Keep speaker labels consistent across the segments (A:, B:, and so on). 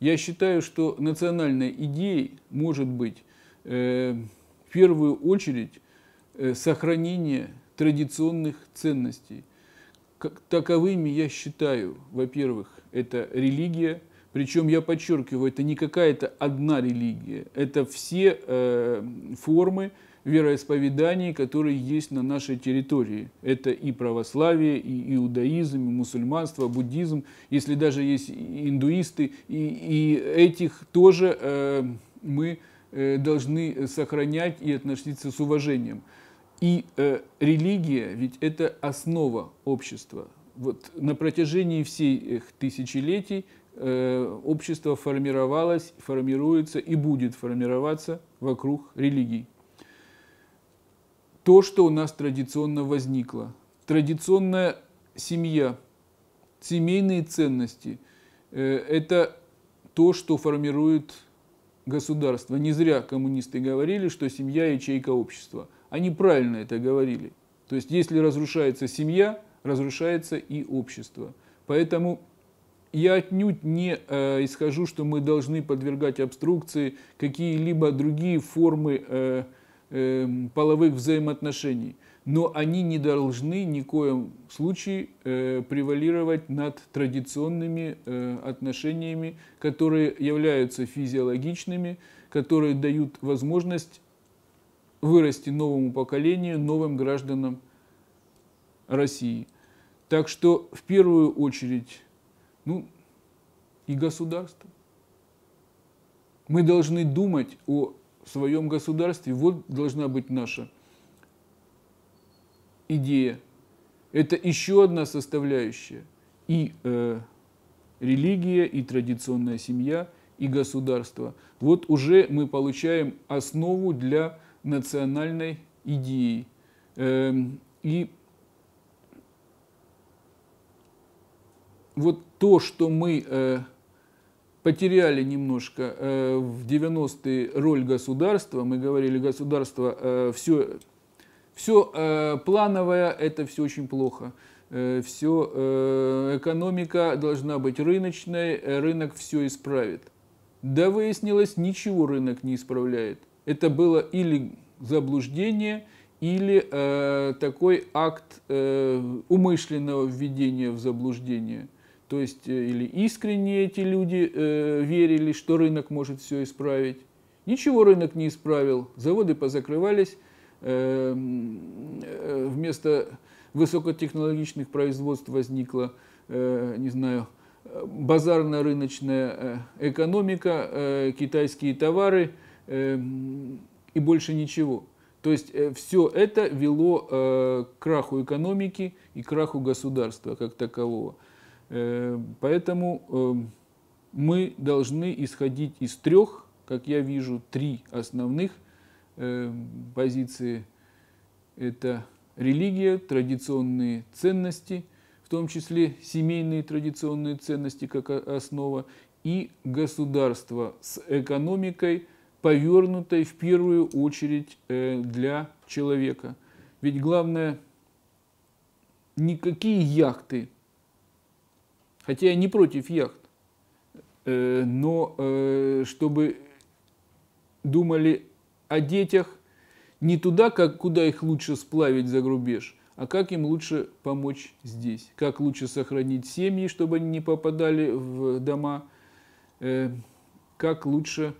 A: Я считаю, что национальной идеей может быть э, в первую очередь э, сохранение традиционных ценностей. Как, таковыми я считаю, во-первых, это религия, причем я подчеркиваю, это не какая-то одна религия, это все э, формы вероисповеданий, которые есть на нашей территории. Это и православие, и иудаизм, и мусульманство, буддизм, если даже есть индуисты, и, и этих тоже э, мы э, должны сохранять и относиться с уважением. И э, религия, ведь это основа общества. Вот на протяжении всех тысячелетий э, общество формировалось, формируется и будет формироваться вокруг религий то, что у нас традиционно возникло. Традиционная семья, семейные ценности э, – это то, что формирует государство. Не зря коммунисты говорили, что семья – ячейка общества. Они правильно это говорили. То есть, если разрушается семья, разрушается и общество. Поэтому я отнюдь не э, исхожу, что мы должны подвергать обструкции какие-либо другие формы э, Эм, половых взаимоотношений, но они не должны ни в коем случае э, превалировать над традиционными э, отношениями, которые являются физиологичными, которые дают возможность вырасти новому поколению, новым гражданам России. Так что в первую очередь, ну, и государство. Мы должны думать о своем государстве. Вот должна быть наша идея. Это еще одна составляющая. И э, религия, и традиционная семья, и государство. Вот уже мы получаем основу для национальной идеи. Э, и вот то, что мы э, потеряли немножко э, в 90-е роль государства. Мы говорили, государство э, все, все э, плановое, это все очень плохо. Э, все, э, экономика должна быть рыночной, э, рынок все исправит. Да выяснилось, ничего рынок не исправляет. Это было или заблуждение, или э, такой акт э, умышленного введения в заблуждение – то есть э, или искренне эти люди э, верили, что рынок может все исправить. Ничего рынок не исправил. Заводы позакрывались. Э, э, вместо высокотехнологичных производств возникла, э, не знаю, базарно-рыночная э, экономика, э, китайские товары э, и больше ничего. То есть все это вело к краху экономики и краху государства как такового. Э, поэтому э, мы должны исходить из трех, как я вижу, три основных э, позиции. Это религия, традиционные ценности, в том числе семейные традиционные ценности как основа, и государство с экономикой, повернутой в первую очередь для человека. Ведь главное, никакие яхты Хотя я не против яхт, э, но э, чтобы думали о детях не туда, как, куда их лучше сплавить за рубеж, а как им лучше помочь здесь, как лучше сохранить семьи, чтобы они не попадали в дома, э, как лучше,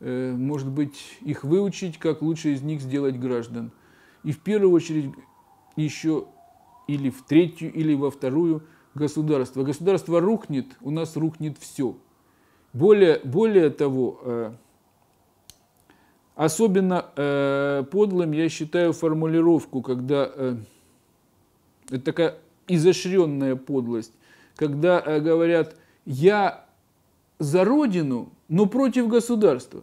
A: может быть, их выучить, как лучше из них сделать граждан. И в первую очередь еще или в третью, или во вторую – Государство, Государство рухнет, у нас рухнет все. Более, более того, э, особенно э, подлым я считаю формулировку, когда э, это такая изощренная подлость, когда э, говорят «я за Родину, но против государства».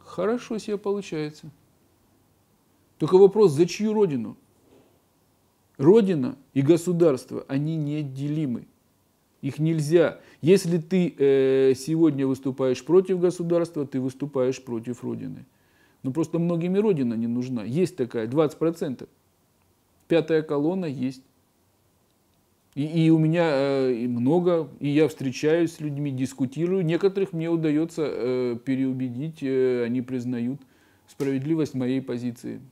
A: Хорошо себе получается. Только вопрос, за чью Родину? Родина и государство, они неотделимы. Их нельзя. Если ты э, сегодня выступаешь против государства, ты выступаешь против Родины. Но ну, просто многими Родина не нужна. Есть такая, 20%. Пятая колонна есть. И, и у меня э, много, и я встречаюсь с людьми, дискутирую. Некоторых мне удается э, переубедить, э, они признают справедливость моей позиции.